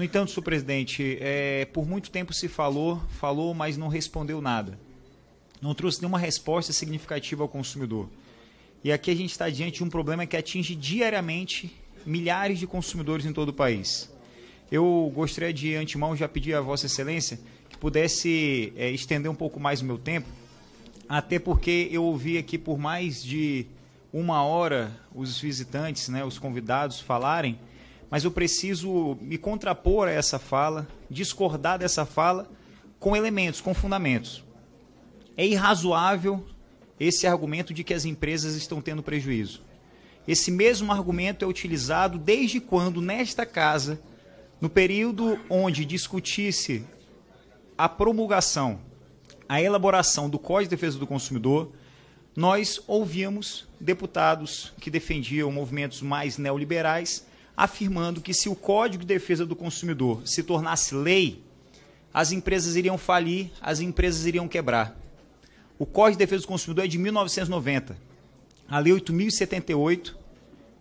No entanto, senhor presidente, é, por muito tempo se falou, falou, mas não respondeu nada. Não trouxe nenhuma resposta significativa ao consumidor. E aqui a gente está diante de um problema que atinge diariamente milhares de consumidores em todo o país. Eu gostaria de, antemão, já pedir a Vossa Excelência que pudesse é, estender um pouco mais o meu tempo, até porque eu ouvi aqui por mais de uma hora os visitantes, né, os convidados falarem mas eu preciso me contrapor a essa fala, discordar dessa fala com elementos, com fundamentos. É irrazoável esse argumento de que as empresas estão tendo prejuízo. Esse mesmo argumento é utilizado desde quando, nesta casa, no período onde discutisse a promulgação, a elaboração do Código de Defesa do Consumidor, nós ouvíamos deputados que defendiam movimentos mais neoliberais afirmando que se o Código de Defesa do Consumidor se tornasse lei, as empresas iriam falir, as empresas iriam quebrar. O Código de Defesa do Consumidor é de 1990. A Lei 8078,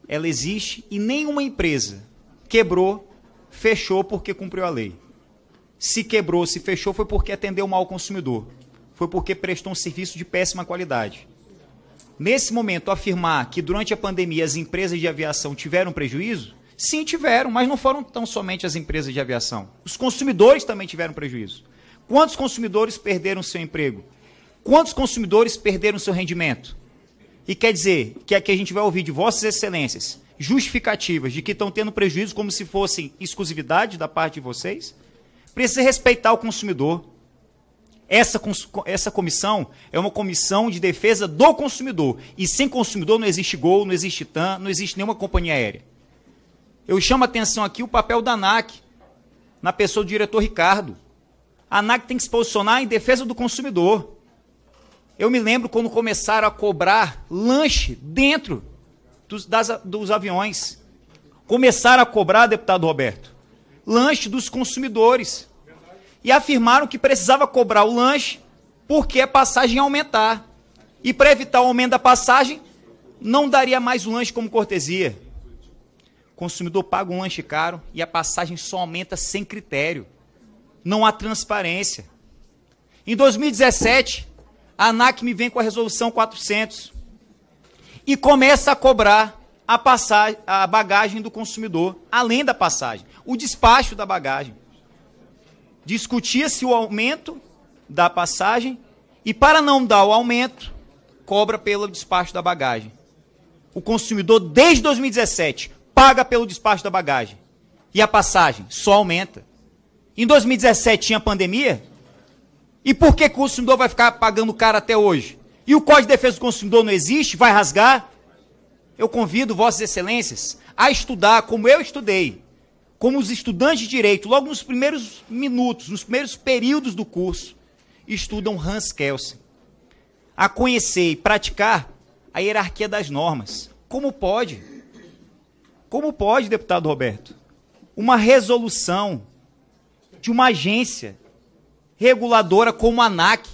ela existe e nenhuma empresa quebrou, fechou porque cumpriu a lei. Se quebrou, se fechou, foi porque atendeu mal o consumidor. Foi porque prestou um serviço de péssima qualidade. Nesse momento, afirmar que durante a pandemia as empresas de aviação tiveram prejuízo Sim, tiveram, mas não foram tão somente as empresas de aviação. Os consumidores também tiveram prejuízo. Quantos consumidores perderam seu emprego? Quantos consumidores perderam seu rendimento? E quer dizer que aqui a gente vai ouvir de vossas excelências justificativas de que estão tendo prejuízo como se fossem exclusividade da parte de vocês? Precisa respeitar o consumidor. Essa, essa comissão é uma comissão de defesa do consumidor. E sem consumidor não existe Gol, não existe TAM, não existe nenhuma companhia aérea. Eu chamo a atenção aqui o papel da ANAC, na pessoa do diretor Ricardo. A ANAC tem que se posicionar em defesa do consumidor. Eu me lembro quando começaram a cobrar lanche dentro dos, das, dos aviões. Começaram a cobrar, deputado Roberto, lanche dos consumidores. E afirmaram que precisava cobrar o lanche porque a passagem ia aumentar. E para evitar o aumento da passagem, não daria mais o lanche como cortesia consumidor paga um lanche caro e a passagem só aumenta sem critério. Não há transparência. Em 2017, a ANAC me vem com a resolução 400 e começa a cobrar a, passagem, a bagagem do consumidor, além da passagem, o despacho da bagagem. Discutia-se o aumento da passagem e, para não dar o aumento, cobra pelo despacho da bagagem. O consumidor, desde 2017, paga pelo despacho da bagagem. E a passagem só aumenta. Em 2017 tinha pandemia. E por que o consumidor vai ficar pagando caro até hoje? E o Código de Defesa do Consumidor não existe? Vai rasgar? Eu convido Vossas Excelências a estudar como eu estudei, como os estudantes de direito, logo nos primeiros minutos, nos primeiros períodos do curso, estudam Hans Kelsen, a conhecer e praticar a hierarquia das normas. Como pode? Como pode, deputado Roberto, uma resolução de uma agência reguladora como a ANAC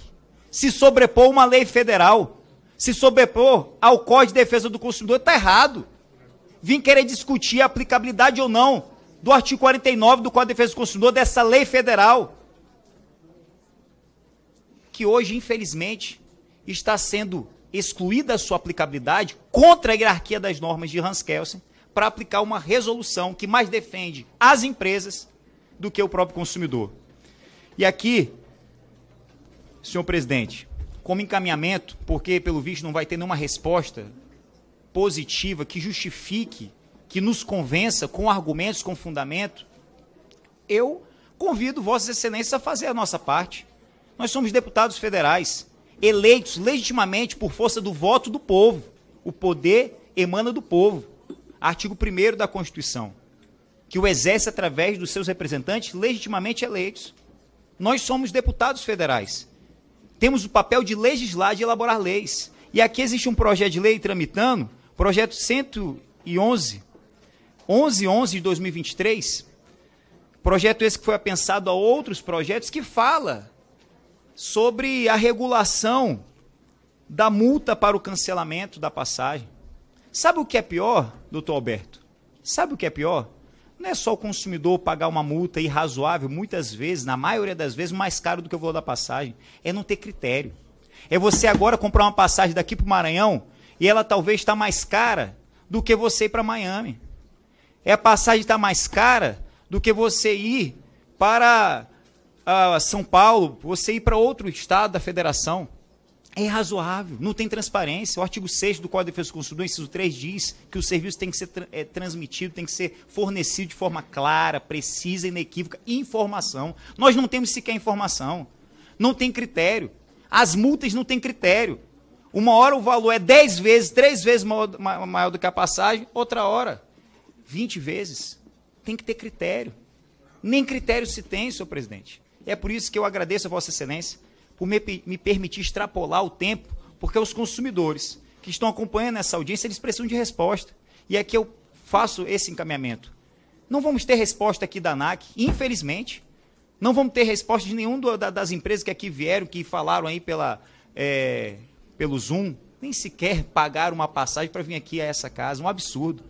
se sobrepor a uma lei federal, se sobrepor ao Código de Defesa do Consumidor? Está errado. Vim querer discutir a aplicabilidade ou não do artigo 49 do Código de Defesa do Consumidor dessa lei federal, que hoje, infelizmente, está sendo excluída a sua aplicabilidade contra a hierarquia das normas de Hans Kelsen, para aplicar uma resolução que mais defende as empresas do que o próprio consumidor. E aqui, senhor presidente, como encaminhamento, porque pelo visto não vai ter nenhuma resposta positiva que justifique, que nos convença com argumentos, com fundamento, eu convido Vossas Excelências a fazer a nossa parte. Nós somos deputados federais, eleitos legitimamente por força do voto do povo. O poder emana do povo artigo 1 da Constituição, que o exerce através dos seus representantes legitimamente eleitos. Nós somos deputados federais. Temos o papel de legislar, de elaborar leis. E aqui existe um projeto de lei tramitando, projeto 111, 1111 de 2023, projeto esse que foi apensado a outros projetos, que fala sobre a regulação da multa para o cancelamento da passagem. Sabe o que é pior, doutor Alberto? Sabe o que é pior? Não é só o consumidor pagar uma multa irrazoável, muitas vezes, na maioria das vezes, mais caro do que o valor da passagem. É não ter critério. É você agora comprar uma passagem daqui para o Maranhão e ela talvez está é tá mais cara do que você ir para Miami. É a passagem estar mais cara do que você ir para uh, São Paulo, você ir para outro estado da federação. É irrazoável, não tem transparência. O artigo 6 do Código de Defesa do Consumidor, inciso 3, diz que o serviço tem que ser é, transmitido, tem que ser fornecido de forma clara, precisa, inequívoca, informação. Nós não temos sequer informação. Não tem critério. As multas não têm critério. Uma hora o valor é 10 vezes, 3 vezes maior, maior do que a passagem, outra hora, 20 vezes. Tem que ter critério. Nem critério se tem, senhor presidente. É por isso que eu agradeço a Vossa Excelência por me, me permitir extrapolar o tempo, porque os consumidores que estão acompanhando essa audiência, eles precisam de resposta. E é que eu faço esse encaminhamento. Não vamos ter resposta aqui da ANAC, infelizmente. Não vamos ter resposta de nenhum do, da, das empresas que aqui vieram, que falaram aí pela, é, pelo Zoom, nem sequer pagaram uma passagem para vir aqui a essa casa, um absurdo.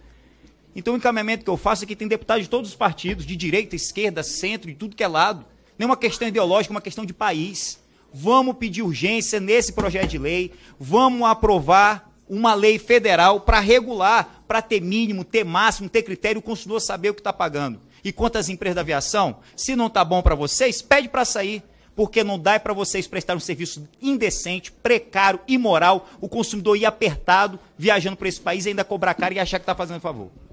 Então o encaminhamento que eu faço é que tem deputados de todos os partidos, de direita, esquerda, centro, de tudo que é lado. Nenhuma questão ideológica, uma questão de país vamos pedir urgência nesse projeto de lei, vamos aprovar uma lei federal para regular, para ter mínimo, ter máximo, ter critério, o consumidor saber o que está pagando. E quanto às empresas da aviação, se não está bom para vocês, pede para sair porque não dá é para vocês prestar um serviço indecente, precário, imoral, o consumidor ir apertado, viajando para esse país, e ainda cobrar caro e achar que está fazendo favor.